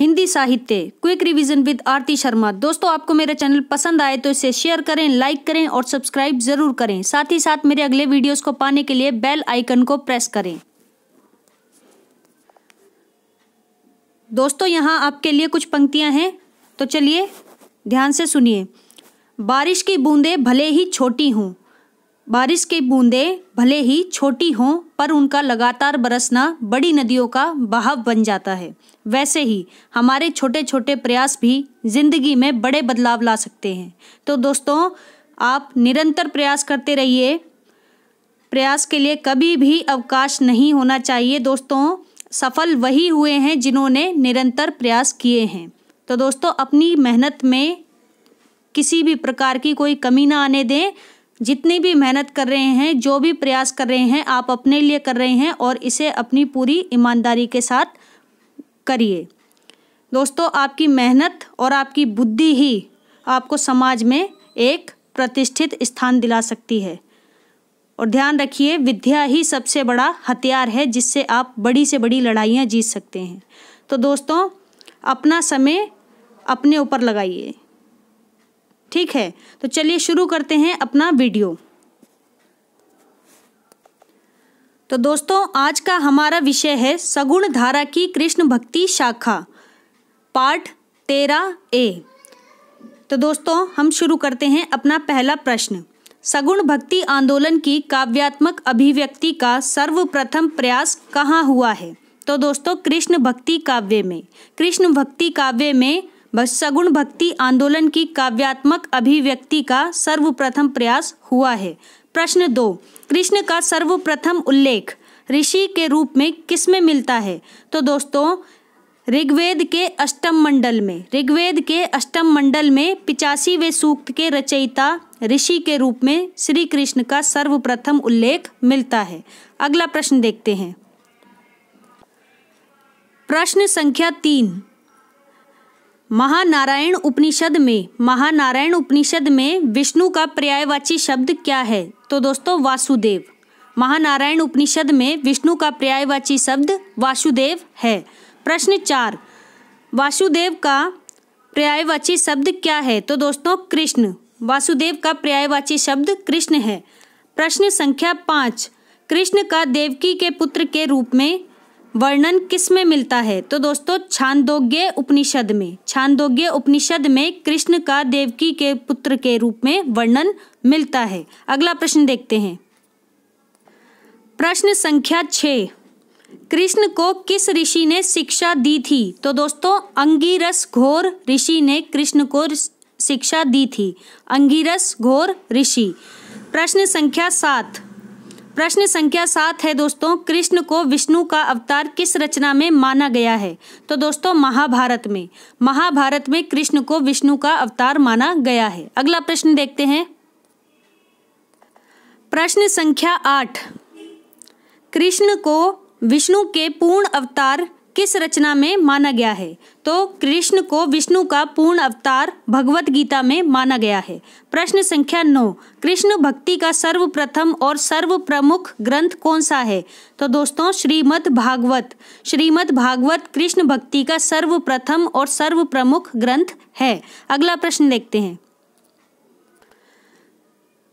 हिंदी साहित्य quick revision with Aarti Sharma दोस्तों आपको मेरा चैनल पसंद आए तो इसे शेयर करें लाइक करें और सब्सक्राइब जरूर करें साथ ही साथ मेरे अगले वीडियोस को पाने के लिए बेल आइकन को प्रेस करें दोस्तों यहाँ आपके लिए कुछ पंक्तियाँ हैं तो चलिए ध्यान से सुनिए बारिश की बूंदें भले ही छोटी हों बारिश की बूंदें भले ही छोटी हों पर उनका लगातार बरसना बड़ी नदियों का बहाव बन जाता है वैसे ही हमारे छोटे छोटे प्रयास भी ज़िंदगी में बड़े बदलाव ला सकते हैं तो दोस्तों आप निरंतर प्रयास करते रहिए प्रयास के लिए कभी भी अवकाश नहीं होना चाहिए दोस्तों सफल वही हुए हैं जिन्होंने निरंतर प्रयास किए हैं तो दोस्तों अपनी मेहनत में किसी भी प्रकार की कोई कमी ना आने दें जितनी भी मेहनत कर रहे हैं जो भी प्रयास कर रहे हैं आप अपने लिए कर रहे हैं और इसे अपनी पूरी ईमानदारी के साथ करिए दोस्तों आपकी मेहनत और आपकी बुद्धि ही आपको समाज में एक प्रतिष्ठित स्थान दिला सकती है और ध्यान रखिए विद्या ही सबसे बड़ा हथियार है जिससे आप बड़ी से बड़ी लड़ाइयाँ जीत सकते हैं तो दोस्तों अपना समय अपने ऊपर लगाइए ठीक है तो चलिए शुरू करते हैं अपना वीडियो तो दोस्तों आज का हमारा विषय है सगुण धारा की कृष्ण भक्ति शाखा पार्ट तेरा ए तो दोस्तों हम शुरू करते हैं अपना पहला प्रश्न सगुण भक्ति आंदोलन की काव्यात्मक अभिव्यक्ति का सर्वप्रथम प्रयास कहाँ हुआ है तो दोस्तों कृष्ण भक्ति काव्य में कृष्ण भक्ति काव्य में सगुण भक्ति आंदोलन की काव्यात्मक अभिव्यक्ति का सर्वप्रथम प्रयास हुआ है प्रश्न दो कृष्ण का सर्वप्रथम उल्लेख ऋषि के रूप में किस में मिलता है तो दोस्तों ऋग्वेद के अष्टम मंडल में ऋग्वेद के अष्टम मंडल में पिचासीवे सूक्त के रचयिता ऋषि के रूप में श्री कृष्ण का सर्वप्रथम उल्लेख मिलता है अगला प्रश्न देखते हैं प्रश्न संख्या तीन महानारायण उपनिषद में महानारायण उपनिषद में विष्णु का पर्यायवाची शब्द क्या है तो दोस्तों वासुदेव महानारायण उपनिषद में विष्णु का पर्यायवाची शब्द वासुदेव है प्रश्न चार वासुदेव का पर्यायवाची शब्द क्या है तो दोस्तों कृष्ण वासुदेव का पर्यायवाची शब्द कृष्ण है प्रश्न संख्या पाँच कृष्ण का देवकी के पुत्र के रूप में वर्णन किस में मिलता है तो दोस्तों छांदोग्य उपनिषद में छांदोग्य उपनिषद में कृष्ण का देवकी के पुत्र के रूप में वर्णन मिलता है अगला प्रश्न देखते हैं प्रश्न संख्या छ कृष्ण को किस ऋषि ने शिक्षा दी थी तो दोस्तों अंगीरस घोर ऋषि ने कृष्ण को शिक्षा दी थी अंगीरस घोर ऋषि प्रश्न संख्या सात प्रश्न संख्या सात है दोस्तों कृष्ण को विष्णु का अवतार किस रचना में माना गया है तो दोस्तों महाभारत में महाभारत में कृष्ण को विष्णु का अवतार माना गया है अगला प्रश्न देखते हैं प्रश्न संख्या आठ कृष्ण को विष्णु के पूर्ण अवतार किस रचना में माना गया है तो कृष्ण को विष्णु का पूर्ण अवतार भगवत गीता में माना गया है प्रश्न संख्या नौ कृष्ण भक्ति का सर्वप्रथम और सर्व प्रमुख ग्रंथ कौन सा है तो दोस्तों श्रीमद् भागवत श्रीमद् भागवत कृष्ण भक्ति का सर्वप्रथम और सर्व प्रमुख ग्रंथ है अगला प्रश्न देखते हैं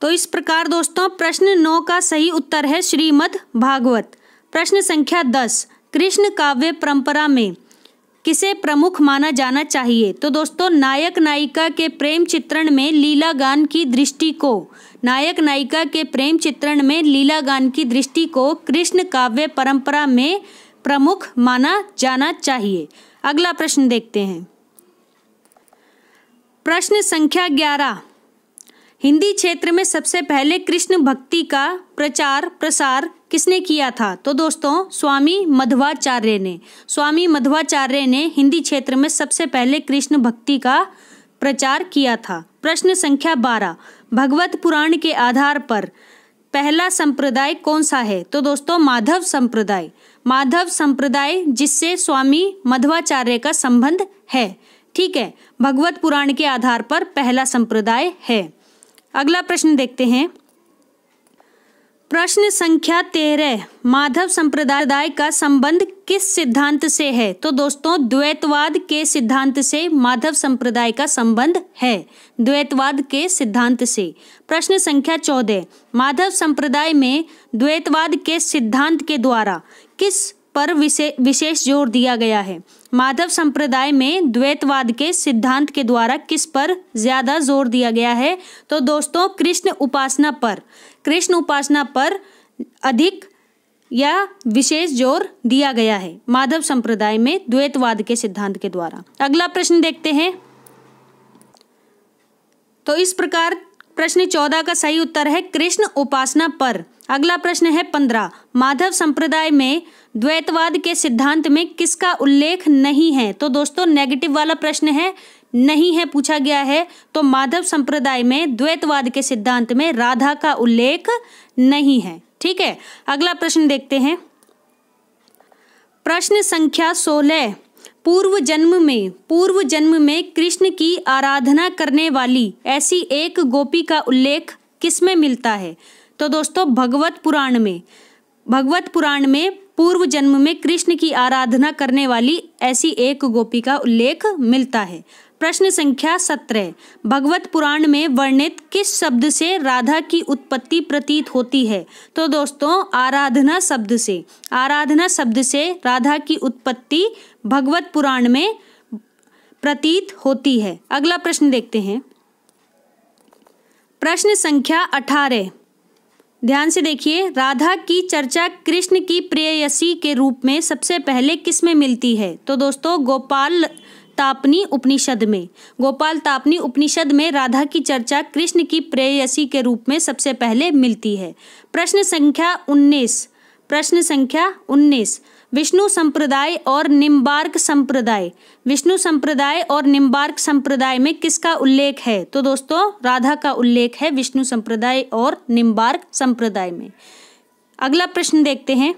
तो इस प्रकार दोस्तों प्रश्न नौ का सही उत्तर है श्रीमद् भागवत प्रश्न संख्या दस कृष्ण काव्य परंपरा में किसे प्रमुख माना जाना चाहिए तो दोस्तों नायक नायिका के प्रेम चित्रण में लीला गान की दृष्टि को नायक नायिका के प्रेम चित्रण में लीला गान की दृष्टि को कृष्ण काव्य परंपरा में प्रमुख माना जाना चाहिए अगला प्रश्न देखते हैं प्रश्न संख्या ग्यारह हिंदी क्षेत्र में सबसे पहले कृष्ण भक्ति का प्रचार प्रसार किसने किया था तो दोस्तों स्वामी मध्वाचार्य ने स्वामी मध्वाचार्य ने हिंदी क्षेत्र में सबसे पहले कृष्ण भक्ति का प्रचार किया था प्रश्न संख्या बारह भगवत पुराण के आधार पर पहला संप्रदाय कौन सा है तो दोस्तों माधव संप्रदाय माधव संप्रदाय जिससे स्वामी मध्वाचार्य का संबंध है ठीक है भगवत पुराण के आधार पर पहला संप्रदाय है अगला प्रश्न देखते हैं प्रश्न संख्या तेरह माधव संप्रदाय का संबंध किस सिद्धांत से है तो दोस्तों द्वैतवाद के सिद्धांत से माधव संप्रदाय का संबंध है द्वैतवाद के सिद्धांत से प्रश्न संख्या चौदह माधव संप्रदाय में द्वैतवाद के सिद्धांत के द्वारा किस पर विशेष जोर दिया गया है माधव संप्रदाय में द्वैतवाद के सिद्धांत के द्वारा किस पर ज्यादा जोर दिया गया है तो दोस्तों कृष्ण उपासना पर कृष्ण उपासना पर अधिक या विशेष जोर दिया गया है माधव संप्रदाय में द्वैतवाद के सिद्धांत के द्वारा अगला प्रश्न देखते हैं तो इस प्रकार प्रश्न चौदह का सही उत्तर है कृष्ण उपासना पर अगला प्रश्न है पंद्रह माधव संप्रदाय में द्वैतवाद के सिद्धांत में किसका उल्लेख नहीं है तो दोस्तों नेगेटिव वाला प्रश्न है नहीं है पूछा गया है तो माधव संप्रदाय में द्वैतवाद के सिद्धांत में राधा का उल्लेख नहीं है ठीक है अगला प्रश्न देखते हैं प्रश्न संख्या सोलह पूर्व जन्म में पूर्व जन्म में कृष्ण की आराधना करने वाली ऐसी एक गोपी का उल्लेख किसमें मिलता है तो दोस्तों भगवत पुराण में भगवत पुराण में पूर्व जन्म में कृष्ण की आराधना करने वाली ऐसी एक गोपी का उल्लेख मिलता है प्रश्न संख्या सत्रह भगवत पुराण में वर्णित किस शब्द से राधा की उत्पत्ति प्रतीत होती है तो दोस्तों आराधना शब्द से आराधना शब्द से राधा की उत्पत्ति भगवत पुराण में प्रतीत होती है अगला प्रश्न देखते हैं प्रश्न संख्या अठारह ध्यान से देखिए राधा की चर्चा कृष्ण की प्रेयसी के रूप में सबसे पहले किस में मिलती है तो दोस्तों गोपाल तापनी उपनिषद में गोपाल तापनी उपनिषद में राधा की चर्चा कृष्ण की प्रेयसी के रूप में सबसे पहले मिलती है प्रश्न संख्या उन्नीस प्रश्न संख्या उन्नीस विष्णु संप्रदाय और निम्बार्क संप्रदाय विष्णु संप्रदाय और निम्बार्क संप्रदाय में किसका उल्लेख है तो दोस्तों राधा का उल्लेख है विष्णु संप्रदाय और निम्बार्क संप्रदाय में अगला प्रश्न देखते हैं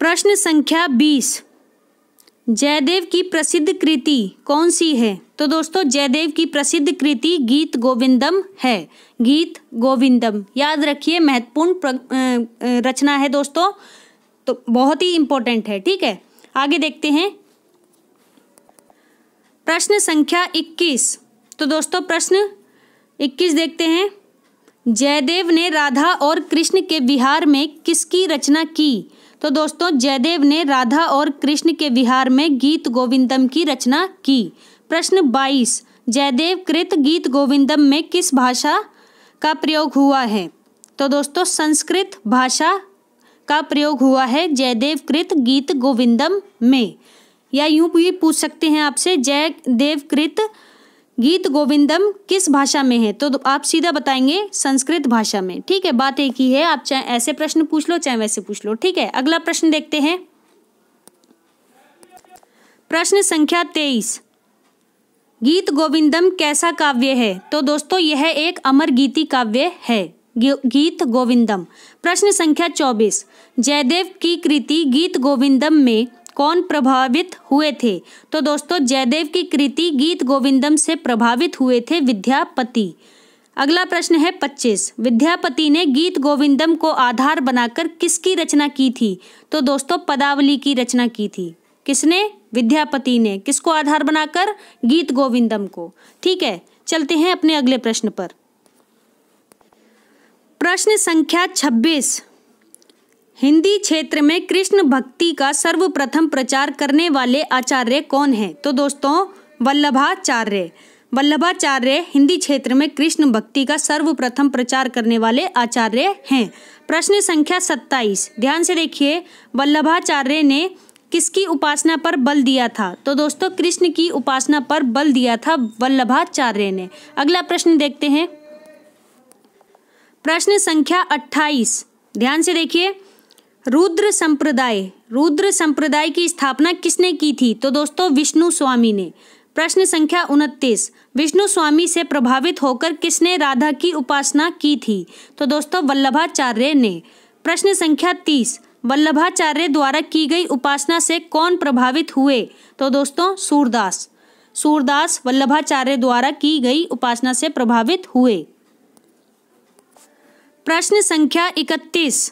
प्रश्न संख्या बीस जयदेव की प्रसिद्ध कृति कौन सी है तो दोस्तों जयदेव की प्रसिद्ध कृति गीत गोविंदम है गीत गोविंदम याद रखिए महत्वपूर्ण रचना है दोस्तों तो बहुत ही इम्पोर्टेंट है ठीक है आगे देखते हैं प्रश्न संख्या 21 तो दोस्तों प्रश्न 21 देखते हैं जयदेव ने राधा और कृष्ण के विहार में किसकी रचना की तो दोस्तों जयदेव ने राधा और कृष्ण के विहार में गीत गोविंदम की रचना की प्रश्न 22 जयदेव कृत गीत गोविंदम में किस भाषा का प्रयोग हुआ है तो दोस्तों संस्कृत भाषा का प्रयोग हुआ है जयदेव कृत गीत गोविंदम में या यूं भी पूछ सकते हैं आपसे जय देवकृत गीत गोविंदम किस भाषा में है तो आप सीधा बताएंगे संस्कृत भाषा में ठीक है बात एक ही है आप चाहे ऐसे प्रश्न पूछ लो चाहे वैसे पूछ लो ठीक है अगला प्रश्न देखते हैं प्रश्न संख्या तेईस गीत गोविंदम कैसा काव्य है तो दोस्तों यह एक अमर गीति काव्य है गीत गोविंदम प्रश्न संख्या चौबीस जयदेव की कृति गीत गोविंदम में कौन प्रभावित हुए थे तो दोस्तों जयदेव की कृति गीत गोविंदम से प्रभावित हुए थे विद्यापति अगला प्रश्न है पच्चीस विद्यापति ने गीत गोविंदम को आधार बनाकर किसकी रचना की थी तो दोस्तों पदावली की रचना की थी किसने विद्यापति ने किसको आधार बनाकर गीत गोविंदम को ठीक है चलते हैं अपने अगले प्रश्न पर प्रश्न संख्या छब्बीस हिंदी क्षेत्र में कृष्ण भक्ति का सर्वप्रथम प्रचार करने वाले आचार्य कौन हैं तो दोस्तों वल्लभाचार्य वल्लभाचार्य हिंदी क्षेत्र में कृष्ण भक्ति का सर्वप्रथम प्रचार करने वाले आचार्य हैं प्रश्न संख्या सत्ताईस ध्यान से देखिए वल्लभाचार्य ने किसकी उपासना पर बल दिया था तो दोस्तों कृष्ण की उपासना पर बल दिया था वल्लभाचार्य ने अगला प्रश्न देखते हैं प्रश्न संख्या अट्ठाईस ध्यान से देखिए रुद्र संप्रदाय रुद्र संप्रदाय की स्थापना किसने की थी तो दोस्तों विष्णु स्वामी ने प्रश्न संख्या उनतीस विष्णु स्वामी से प्रभावित होकर किसने राधा की उपासना की थी तो दोस्तों वल्लभाचार्य ने प्रश्न संख्या तीस वल्लभाचार्य द्वारा की गई उपासना से कौन प्रभावित हुए तो दोस्तों सूरदास सूरदास वल्लभाचार्य द्वारा की गई उपासना से प्रभावित हुए प्रश्न संख्या इकतीस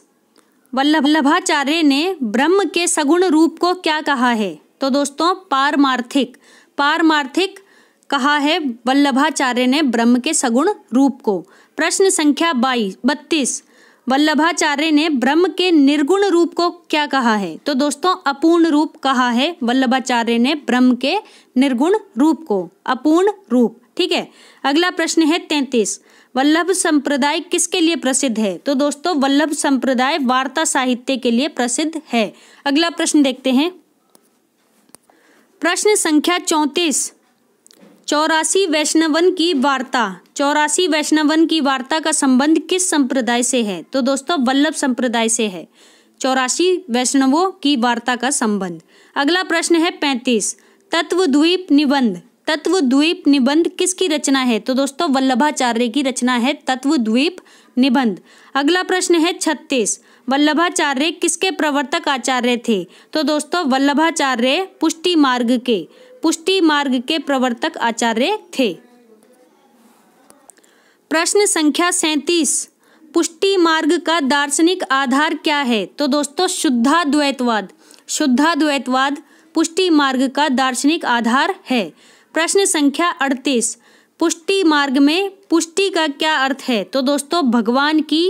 वल्लभाचार्य ने ब्रह्म के सगुण रूप को क्या कहा है तो दोस्तों पारमार्थिक पारमार्थिक कहा है वल्लभाचार्य ने ब्रह्म के सगुण रूप को प्रश्न संख्या बाईस बत्तीस वल्लभाचार्य ने ब्रह्म के निर्गुण रूप को क्या कहा है तो दोस्तों अपूर्ण रूप कहा है वल्लभाचार्य ने ब्रह्म के निर्गुण रूप को अपूर्ण रूप ठीक है अगला प्रश्न है तैतीस वल्लभ संप्रदाय किसके लिए प्रसिद्ध है तो दोस्तों वल्लभ संप्रदाय वार्ता साहित्य के लिए प्रसिद्ध है अगला प्रश्न देखते हैं प्रश्न संख्या चौंतीस चौरासी वैष्णवन की वार्ता चौरासी वैष्णवन की वार्ता का संबंध किस संप्रदाय से है तो दोस्तों वल्लभ संप्रदाय से है चौरासी वैष्णवों की वार्ता का संबंध अगला प्रश्न है पैंतीस तत्व द्वीप निबंध तत्व द्वीप निबंध किसकी रचना है तो दोस्तों वल्लभाचार्य की रचना है तत्व द्वीप निबंध अगला प्रश्न है छत्तीस वल्लभाचार्य किसके प्रवर्तक आचार्य थे तो दोस्तों वल्लभाचार्य पुष्टि मार्ग के पुष्टि मार्ग के प्रवर्तक आचार्य थे प्रश्न संख्या सैतीस पुष्टि मार्ग का दार्शनिक आधार क्या है तो दोस्तों शुद्धा द्वैतवाद शुद्धा द्वैतवाद पुष्टि मार्ग का दार्शनिक आधार है प्रश्न संख्या अड़तीस पुष्टि मार्ग में पुष्टि का क्या अर्थ है तो दोस्तों भगवान की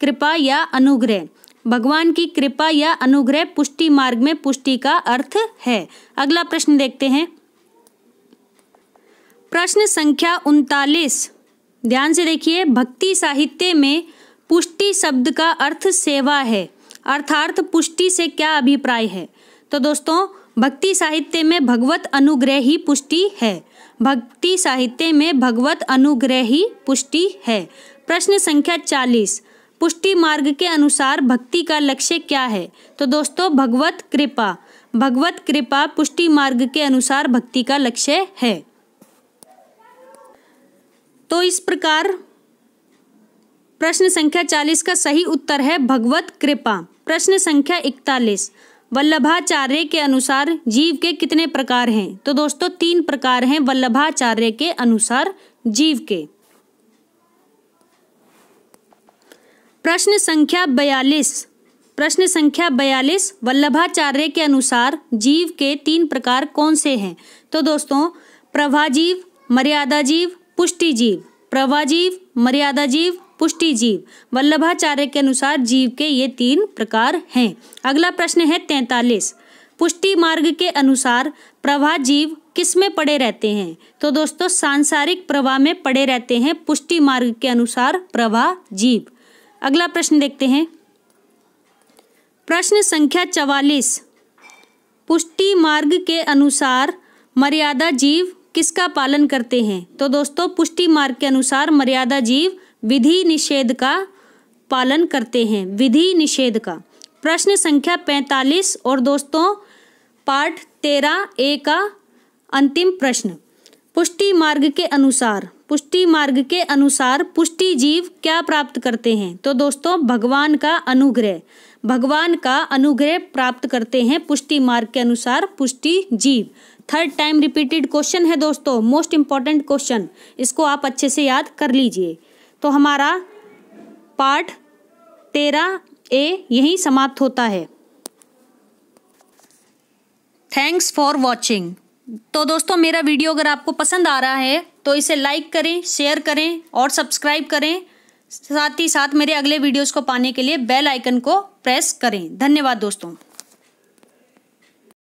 कृपा या अनुग्रह भगवान की कृपा या अनुग्रह पुष्टि मार्ग में पुष्टि का अर्थ है अगला प्रश्न देखते हैं प्रश्न संख्या उनतालीस ध्यान से देखिए भक्ति साहित्य में पुष्टि शब्द का अर्थ सेवा है अर्थार्थ पुष्टि से क्या अभिप्राय है तो दोस्तों भक्ति साहित्य में भगवत अनुग्रह ही पुष्टि है भक्ति साहित्य में भगवत अनुग्रह ही पुष्टि है प्रश्न संख्या चालीस पुष्टि मार्ग के अनुसार भक्ति का लक्ष्य क्या है तो दोस्तों भगवत कृपा भगवत कृपा पुष्टि मार्ग के अनुसार भक्ति का लक्ष्य है तो इस प्रकार प्रश्न संख्या चालीस का सही उत्तर है भगवत कृपा प्रश्न संख्या इकतालीस वल्लभाचार्य के अनुसार जीव के कितने प्रकार हैं तो दोस्तों तीन प्रकार हैं वल्लभाचार्य के अनुसार जीव के प्रश्न संख्या बयालीस प्रश्न संख्या बयालीस वल्लभाचार्य के अनुसार जीव के तीन प्रकार कौन से हैं तो दोस्तों प्रभाजीव मर्यादा जीव पुष्टि जीव प्रभाजीव मर्यादा जीव पुष्टि जीव वल्लभाचार्य के अनुसार जीव के ये तीन प्रकार हैं अगला प्रश्न है तैतालीस पुष्टि मार्ग के अनुसार प्रवाह जीव किस में पड़े रहते हैं तो दोस्तों सांसारिक प्रवाह में पड़े रहते हैं पुष्टि मार्ग के अनुसार प्रवाह जीव अगला प्रश्न देखते हैं प्रश्न संख्या चवालीस पुष्टि मार्ग के अनुसार मर्यादा जीव किसका पालन करते हैं तो दोस्तों पुष्टि मार्ग के अनुसार मर्यादा जीव विधि निषेध का पालन करते हैं विधि निषेध का प्रश्न संख्या पैंतालीस और दोस्तों पाठ तेरह ए का अंतिम प्रश्न पुष्टि मार्ग के अनुसार पुष्टि मार्ग के अनुसार पुष्टि जीव क्या प्राप्त करते हैं तो दोस्तों भगवान का अनुग्रह भगवान का अनुग्रह प्राप्त करते हैं पुष्टि मार्ग के अनुसार पुष्टि जीव थर्ड टाइम रिपीटेड क्वेश्चन है दोस्तों मोस्ट इंपॉर्टेंट क्वेश्चन इसको आप अच्छे से याद कर लीजिए तो हमारा पाठ तेरह ए यहीं समाप्त होता है थैंक्स फॉर वॉचिंग तो दोस्तों मेरा वीडियो अगर आपको पसंद आ रहा है तो इसे लाइक करें शेयर करें और सब्सक्राइब करें साथ ही साथ मेरे अगले वीडियोस को पाने के लिए बेल आइकन को प्रेस करें धन्यवाद दोस्तों